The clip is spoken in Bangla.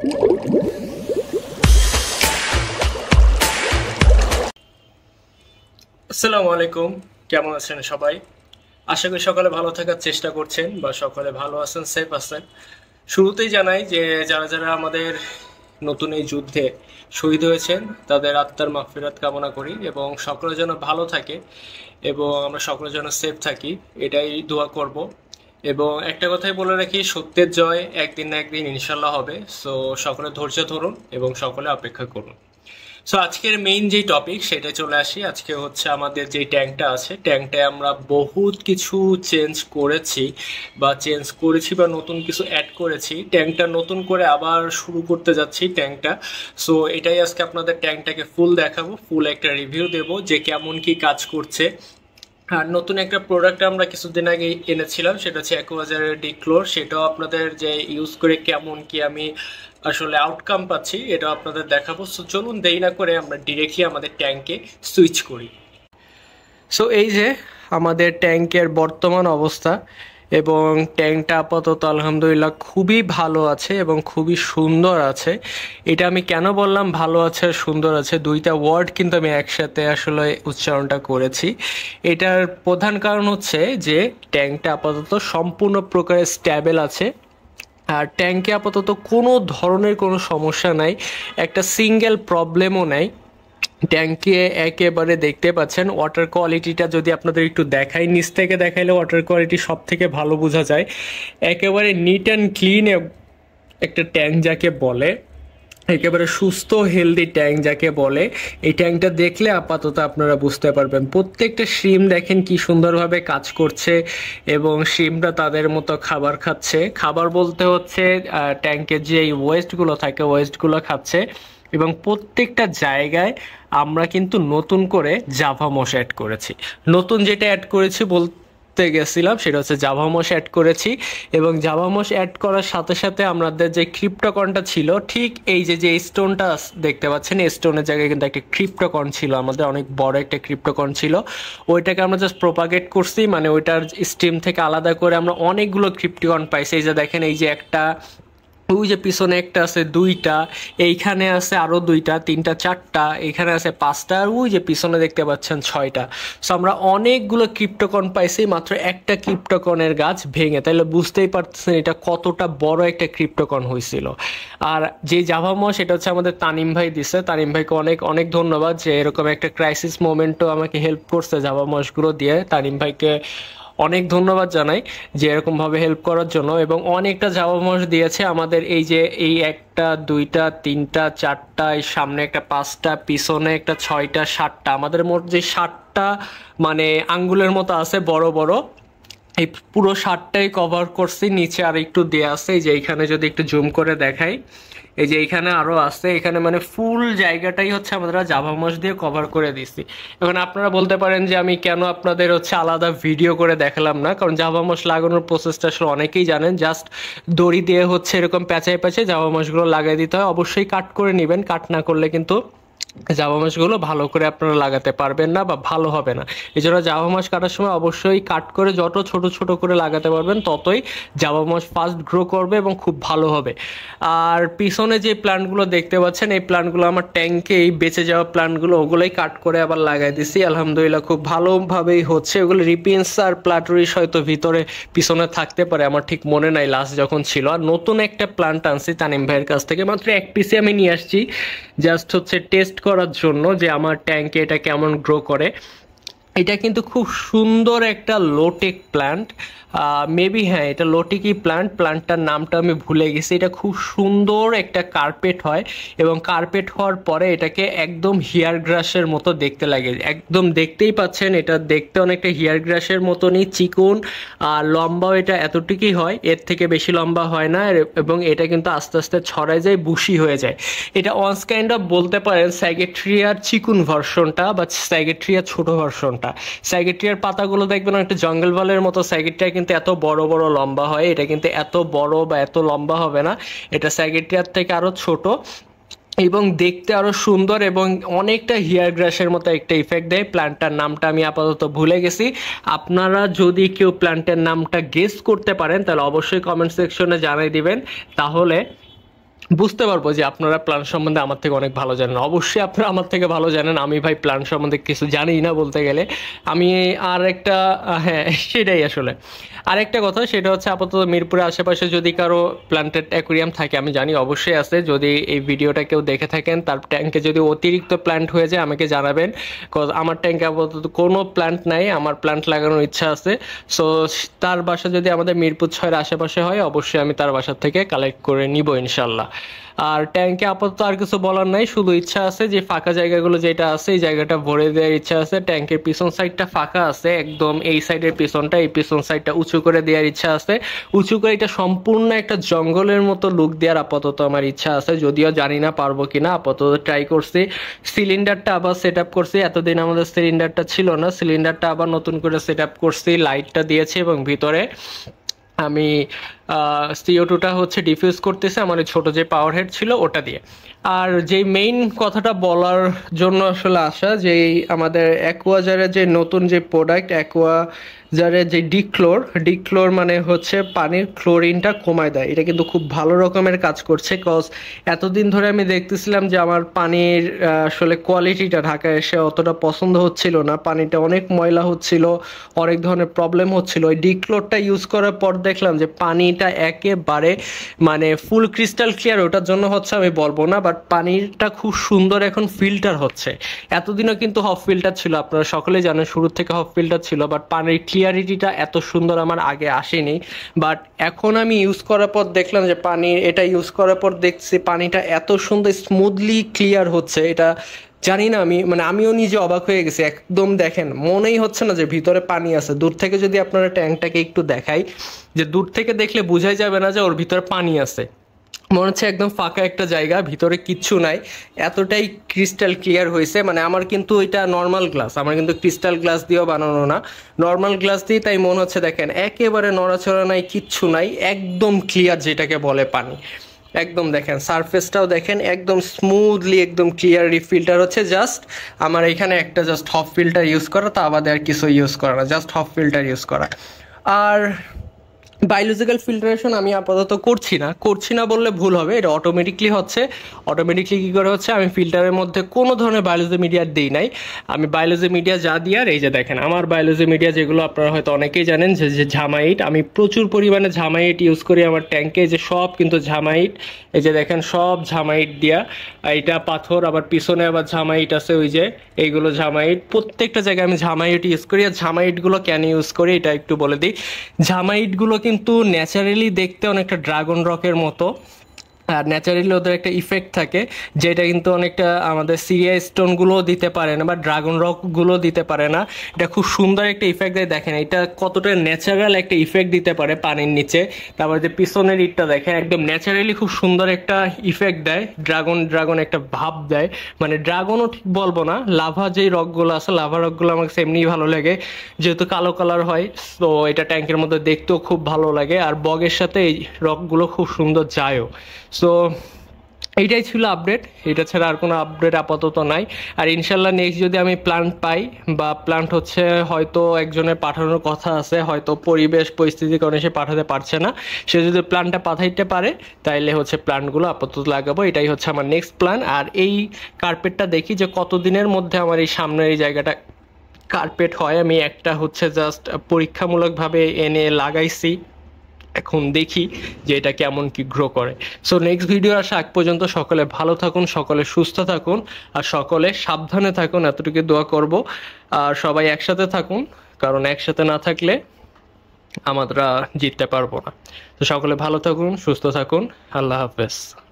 আসসালামু আলাইকুম কেমন আছেন সবাই আশা করি সকালে ভালো থাকার চেষ্টা করছেন বা সকালে ভালো আছেন সেফ আছেন শুরুতেই জানাই যে যারা যারা আমাদের নতুন এই যুদ্ধে শহীদ হয়েছেন তাদের আত্মার মাফিরাত কামনা করি এবং সকলে যেন ভালো থাকে এবং আমরা সকলে যেন সেফ থাকি এটাই দোয়া করব এবং একটা কথাই বলে রাখি সত্যের জয় একদিন না একদিন ইনশাল্লাহ হবে সো সকলে ধৈর্য ধরুন এবং সকলে অপেক্ষা করুন সো আজকের মেইন যে টপিক সেটা চলে আসি আজকে হচ্ছে আমাদের যে ট্যাঙ্কটা আছে ট্যাঙ্কটায় আমরা বহুত কিছু চেঞ্জ করেছি বা চেঞ্জ করেছি বা নতুন কিছু অ্যাড করেছি ট্যাঙ্কটা নতুন করে আবার শুরু করতে যাচ্ছি ট্যাঙ্কটা সো এটাই আজকে আপনাদের ট্যাঙ্কটাকে ফুল দেখাবো ফুল একটা রিভিউ দেব যে কেমন কি কাজ করছে আর হ্যাঁ, নতুন একটা প্রোডাক্ট আমরা কিছুদিন আগে এনেছিলাম সেটা হচ্ছে অ্যাকোয়াজারের ডিক্লোর সেটাও আপনাদের যে ইউজ করে কেমন কি আমি আসলে আউটকাম পাচ্ছি এটা আপনাদের দেখাবো সো চলুন দেরি না করে আমরা ডিরেক্টলি আমাদের ট্যাঙ্কে সুইচ করি সো এই যে আমাদের ট্যাঙ্কের বর্তমান অবস্থা এবং ট্যাঙ্কটা আপাতত আলহামদুলিল্লাহ খুবই ভালো আছে এবং খুবই সুন্দর আছে এটা আমি কেন বললাম ভালো আছে আর সুন্দর আছে দুইটা ওয়ার্ড কিন্তু আমি একসাথে আসলে উচ্চারণটা করেছি এটার প্রধান কারণ হচ্ছে যে ট্যাঙ্কটা আপাতত সম্পূর্ণ প্রকারে স্ট্যাবেল আছে আর ট্যাঙ্কে আপাতত কোনো ধরনের কোনো সমস্যা নাই একটা সিঙ্গেল প্রবলেমও নাই ট্যাঙ্কে একেবারে দেখতে পাচ্ছেন ওয়াটার কোয়ালিটিটা যদি আপনাদের একটু দেখাই নিচ থেকে দেখাইলে ওয়াটার কোয়ালিটি সব থেকে ভালো বোঝা যায় একেবারে নিট অ্যান্ড ক্লিন একটা ট্যাঙ্ক যাকে বলে একেবারে সুস্থ হেলদি ট্যাঙ্ক যাকে বলে এই ট্যাঙ্কটা দেখলে আপাতত আপনারা বুঝতে পারবেন প্রত্যেকটা শিম দেখেন কি সুন্দরভাবে কাজ করছে এবং শিমরা তাদের মতো খাবার খাচ্ছে খাবার বলতে হচ্ছে ট্যাঙ্কের যে এই ওয়েস্টগুলো থাকে ওয়েস্টগুলো খাচ্ছে এবং প্রত্যেকটা জায়গায় আমরা কিন্তু নতুন করে জাভা মশ অ্যাড করেছি নতুন যেটা অ্যাড করেছি বলতে গেছিলাম সেটা হচ্ছে জাভা মশ অ্যাড করেছি এবং জাভা মশ অ্যাড করার সাথে সাথে আমাদের যে ক্রিপ্টোকনটা ছিল ঠিক এই যে যে স্টোনটা দেখতে পাচ্ছেন এই স্টোনের জায়গায় কিন্তু একটা ক্রিপ্টোকন ছিল আমাদের অনেক বড় একটা ক্রিপ্টোকন ছিল ওইটাকে আমরা জাস্ট প্রোপাগেট করছি মানে ওইটার স্টিম থেকে আলাদা করে আমরা অনেকগুলো ক্রিপ্টোকন পাইছি এই যে দেখেন এই যে একটা ওই যে পিছনে একটা আছে দুইটা এইখানে আছে আরও দুইটা তিনটা চারটা এখানে আছে পাঁচটা আর ওই যে পিছনে দেখতে পাচ্ছেন ছয়টা সো আমরা অনেকগুলো ক্রিপ্টোকন পাইছি মাত্র একটা ক্রিপ্টোকনের গাছ ভেঙে তাইলে বুঝতেই পারতেছেন এটা কতটা বড় একটা ক্রিপ্টোকন হয়েছিল আর যে জাভাম সেটা হচ্ছে আমাদের তানিম ভাই দিছে তানিম ভাইকে অনেক অনেক ধন্যবাদ যে এরকম একটা ক্রাইসিস মোমেন্টও আমাকে হেল্প করছে জাভামসগুলো দিয়ে তানিম ভাইকে অনেক ধন্যবাদ জানাই যে এরকমভাবে হেল্প করার জন্য এবং অনেকটা পরামর্শ দিয়েছে আমাদের এই যে এই একটা দুইটা তিনটা চারটা এই সামনে একটা পাঁচটা পিছনে একটা ছয়টা সাতটা আমাদের মোট যে সাতটা মানে আঙ্গুলের মতো আছে বড় বড় এই পুরো শার্টটাই কভার করছি নিচে আর একটু দেয়া আছে এই যে এখানে যদি একটু জুম করে দেখাই এই যে এখানে আরও আছে এখানে মানে ফুল জায়গাটাই হচ্ছে আমরা জাভা মাস দিয়ে কভার করে দিছি এখন আপনারা বলতে পারেন যে আমি কেন আপনাদের হচ্ছে আলাদা ভিডিও করে দেখালাম না কারণ জাভা মাস লাগানোর প্রসেসটা আসলে অনেকেই জানেন জাস্ট দড়ি দিয়ে হচ্ছে এরকম প্যাঁচায় প্যাঁচে জাভা মাসগুলো লাগিয়ে দিতে হয় অবশ্যই কাট করে নেবেন কাট না করলে কিন্তু জাভা মাছগুলো ভালো করে আপনারা লাগাতে পারবেন না বা ভালো হবে না এই জন্য জাভা মাছ কাটার সময় অবশ্যই কাট করে যত ছোট ছোট করে লাগাতে পারবেন ততই জাভা মাছ ফাস্ট গ্রো করবে এবং খুব ভালো হবে আর পিছনে যে প্ল্যান্টগুলো দেখতে পাচ্ছেন এই প্ল্যান্টগুলো আমার ট্যাঙ্কে এই বেঁচে যাওয়া প্ল্যান্টগুলো ওগুলোই কাট করে আবার লাগাই দিছি আলহামদুলিল্লাহ খুব ভালোভাবেই হচ্ছে ওগুলো রিপিয়েন্স আর প্লাটরিস হয়তো ভিতরে পিছনে থাকতে পারে আমার ঠিক মনে নাই লাস্ট যখন ছিল আর নতুন একটা প্ল্যান্ট আনছি তানিম ভাইয়ের কাছ থেকে মাত্র এক পিসে আমি নিয়ে আসছি জাস্ট হচ্ছে টেস্ট করার জন্য যে আমার ট্যাঙ্কে এটা কেমন গ্রো করে এটা কিন্তু খুব সুন্দর একটা লোটেক প্ল্যান্ট মেবি হ্যাঁ এটা লোটেকি প্ল্যান্ট প্ল্যান্টটার নামটা আমি ভুলে গেছি এটা খুব সুন্দর একটা কার্পেট হয় এবং কার্পেট হওয়ার পরে এটাকে একদম হেয়ার গ্রাসের মতো দেখতে লাগে একদম দেখতেই পাচ্ছেন এটা দেখতে অনেকটা হেয়ার গ্রাসের মতনই চিকুন আর লম্বাও এটা এতটুকুই হয় এর থেকে বেশি লম্বা হয় না এবং এটা কিন্তু আস্তে আস্তে ছড়ায় যায় বুশি হয়ে যায় এটা অনস কাইন্ড অফ বলতে পারেন স্যাগেট্রিয়ার চিকুন ভার্সনটা বা স্যাগেট্রিয়ার ছোট ভার্সনটা পাতা স্যাগেটিয়ার পাতাগুলো দেখবেন একটা জঙ্গল বালের মতো স্যাগেটিয়া কিন্তু এত বড় বড় লম্বা হয় এটা কিন্তু এত বড় বা এত লম্বা হবে না এটা স্যাগেটিয়ার থেকে আরও ছোট এবং দেখতে আরও সুন্দর এবং অনেকটা হেয়ার গ্রাসের মতো একটা ইফেক্ট দেয় প্ল্যান্টটার নামটা আমি আপাতত ভুলে গেছি আপনারা যদি কেউ প্ল্যান্টের নামটা গেস করতে পারেন তাহলে অবশ্যই কমেন্ট সেকশনে জানিয়ে দিবেন তাহলে বুঝতে পারবো যে আপনারা প্ল্যান সম্বন্ধে আমার থেকে অনেক ভালো জানেন অবশ্যই আপনারা আমার থেকে ভালো জানেন আমি ভাই প্ল্যান সম্বন্ধে কিছু জানি না বলতে গেলে আমি আর একটা হ্যাঁ সেটাই আসলে আর একটা কথা সেটা হচ্ছে আপাতত মিরপুরের আশেপাশে যদি কারো প্ল্যান্টেড অ্যাকুরিয়াম থাকে আমি জানি অবশ্যই আছে যদি এই ভিডিওটা কেউ দেখে থাকেন তার ট্যাঙ্কে যদি অতিরিক্ত প্ল্যান্ট হয়ে যায় আমাকে জানাবেন কজ আমার ট্যাঙ্কে আপাতত কোনো প্ল্যান্ট নাই আমার প্ল্যান্ট লাগানোর ইচ্ছা আছে সো তার বাসা যদি আমাদের মিরপুর ছয়ের আশেপাশে হয় অবশ্যই আমি তার বাসা থেকে কালেক্ট করে নিব ইনশাল্লাহ আর ট্যাঙ্কে আপাতত আর কিছু বলার নাই শুধু ইচ্ছা আছে যে ফাঁকা জায়গাগুলো যেটা আছে এই জায়গাটা ভরে দেওয়ার ইচ্ছা আছে ট্যাঙ্কের পিছন সাইডটা ফাঁকা আছে একদম এই সাইডের পিছনটা এই পিছন সাইডটা উঁচু করে দেওয়ার ইচ্ছা আছে উঁচু করে এটা সম্পূর্ণ একটা জঙ্গলের মতো লুক দেওয়ার আপাতত আমার ইচ্ছা আছে যদিও জানি না পারবো কিনা আপাতত ট্রাই করছি সিলিন্ডারটা আবার সেট আপ করছি এতদিন আমাদের সিলিন্ডারটা ছিল না সিলিন্ডারটা আবার নতুন করে সেট আপ করছি লাইটটা দিয়েছি এবং ভিতরে আমি সিও টুটা হচ্ছে ডিফিউজ করতেছে আমার মানে ছোট যে পাওয়ার হেড ছিল ওটা দিয়ে আর যে মেইন কথাটা বলার জন্য আসলে আসা যে আমাদের অ্যাকোয়াজারের যে নতুন যে প্রোডাক্ট অ্যাকোয়াজারের যে ডিক্লোর ডিক্লোর মানে হচ্ছে পানির ক্লোরিনটা কমায় দেয় এটা কিন্তু খুব ভালো রকমের কাজ করছে কজ এতদিন ধরে আমি দেখতেছিলাম যে আমার পানির আসলে কোয়ালিটিটা ঢাকায় এসে অতটা পছন্দ হচ্ছিল না পানিটা অনেক ময়লা হচ্ছিল অনেক ধরনের প্রবলেম হচ্ছিল ওই ডিক্লোরটা ইউজ করার পর দেখলাম যে পানি পানিটা একেবারে মানে ফুল ক্রিস্টাল ক্লিয়ার ওটার জন্য হচ্ছে আমি বলবো না বাট পানিটা খুব সুন্দর এখন ফিল্টার হচ্ছে এতদিনও কিন্তু হফ ফিল্টার ছিল আপনারা সকলে জানেন শুরু থেকে হফ ফিল্টার ছিল বাট পানির ক্লিয়ারিটিটা এত সুন্দর আমার আগে আসেনি বাট এখন আমি ইউজ করার পর দেখলাম যে পানি এটা ইউজ করার পর দেখছি পানিটা এত সুন্দর স্মুথলি ক্লিয়ার হচ্ছে এটা জানি না আমি মানে আমিও নিজে অবাক হয়ে গেছি একদম দেখেন মনেই হচ্ছে না যে ভিতরে পানি আছে দূর থেকে যদি আপনারা ট্যাঙ্কটাকে একটু দেখাই যে দূর থেকে দেখলে বোঝাই যাবে না যে ওর ভিতরে পানি আছে মনে হচ্ছে একদম ফাঁকা একটা জায়গা ভিতরে কিচ্ছু নাই এতটাই ক্রিস্টাল ক্লিয়ার হয়েছে মানে আমার কিন্তু এটা নর্মাল গ্লাস আমার কিন্তু ক্রিস্টাল গ্লাস দিয়েও বানানো না নর্মাল গ্লাস দিয়ে তাই মনে হচ্ছে দেখেন একেবারে নড়াচড়া নাই কিচ্ছু নাই একদম ক্লিয়ার যেটাকে বলে পানি একদম দেখেন সারফেসটাও দেখেন একদম স্মুথলি একদম ক্লিয়ারলি ফিল্টার হচ্ছে জাস্ট আমার এখানে একটা জাস্ট হফ ফিল্টার ইউজ করা তা বাদে আর কিছু ইউজ করা না জাস্ট হফ ফিল্টার ইউজ করা আর বায়োলজিক্যাল ফিল্টারেশন আমি আপাতত করছি না করছি না বললে ভুল হবে এটা অটোমেটিকলি হচ্ছে অটোমেটিকলি কী করে হচ্ছে আমি ফিল্টারের মধ্যে কোনো ধরনের বায়োলজি মিডিয়া দিই নাই আমি বায়োলজি মিডিয়া যা দিই আর এই যে দেখেন আমার বায়োলজি মিডিয়া যেগুলো আপনারা হয়তো অনেকেই জানেন যে যে ঝামাইট আমি প্রচুর পরিমাণে ঝামাইট ইউজ করি আমার ট্যাঙ্কে যে সব কিন্তু ঝামাইট এই যে দেখেন সব ঝামাইট দিয়া এটা পাথর আবার পিছনে আবার ঝামাইট আছে ওই যে এইগুলো ঝামাইট প্রত্যেকটা জায়গায় আমি ঝামাইট ইউজ করি আর ঝামাইটগুলো কেন ইউজ করি এটা একটু বলে দিই ঝামাইটগুলোকে কিন্তু ন্যাচারালি দেখতে অনেকটা ড্রাগন রকের মতো আর ন্যাচারালি ওদের একটা ইফেক্ট থাকে যেটা কিন্তু অনেকটা আমাদের সিরিয়া স্টোনগুলো দিতে পারে না বা ড্রাগন রকগুলো দিতে পারে না এটা খুব সুন্দর একটা ইফেক্ট দেয় দেখেন এটা কতটা ন্যাচারাল একটা ইফেক্ট দিতে পারে পানির নিচে তারপরে যে পিছনের ইটটা দেখেন একদম ন্যাচারালি খুব সুন্দর একটা ইফেক্ট দেয় ড্রাগন ড্রাগন একটা ভাব দেয় মানে ড্রাগনও ঠিক বলবো না লাভা যেই রকগুলো আছে লাভা রকগুলো আমার সেমনিই ভালো লাগে যেহেতু কালো কালার হয় তো এটা ট্যাঙ্কের মধ্যে দেখতেও খুব ভালো লাগে আর বগের সাথে এই রকগুলো খুব সুন্দর যায়ও সো এইটাই ছিল আপডেট এটা ছাড়া আর কোনো আপডেট আপাতত নাই আর ইনশাল্লাহ নেক্সট যদি আমি প্লান্ট পাই বা প্ল্যান্ট হচ্ছে হয়তো একজনের পাঠানোর কথা আছে হয়তো পরিবেশ পরিস্থিতি কারণে সে পাঠাতে পারছে না সে যদি প্ল্যানটা পাঠাইতে পারে তাইলে হচ্ছে প্লান্টগুলো আপাতত লাগাবো এটাই হচ্ছে আমার নেক্সট প্ল্যান আর এই কার্পেটটা দেখি যে কতদিনের মধ্যে আমার এই সামনের এই জায়গাটা কার্পেট হয় আমি একটা হচ্ছে জাস্ট পরীক্ষামূলকভাবে এনে লাগাইছি এখন দেখি যে এটা কেমন কি গ্রো করে সো নেক্সট ভিডিও আসা আগ পর্যন্ত সকলে ভালো থাকুন সকলে সুস্থ থাকুন আর সকলে সাবধানে থাকুন এতটুকু দোয়া করব আর সবাই একসাথে থাকুন কারণ একসাথে না থাকলে আমরা জিততে পারবো না তো সকলে ভালো থাকুন সুস্থ থাকুন আল্লাহ হাফেজ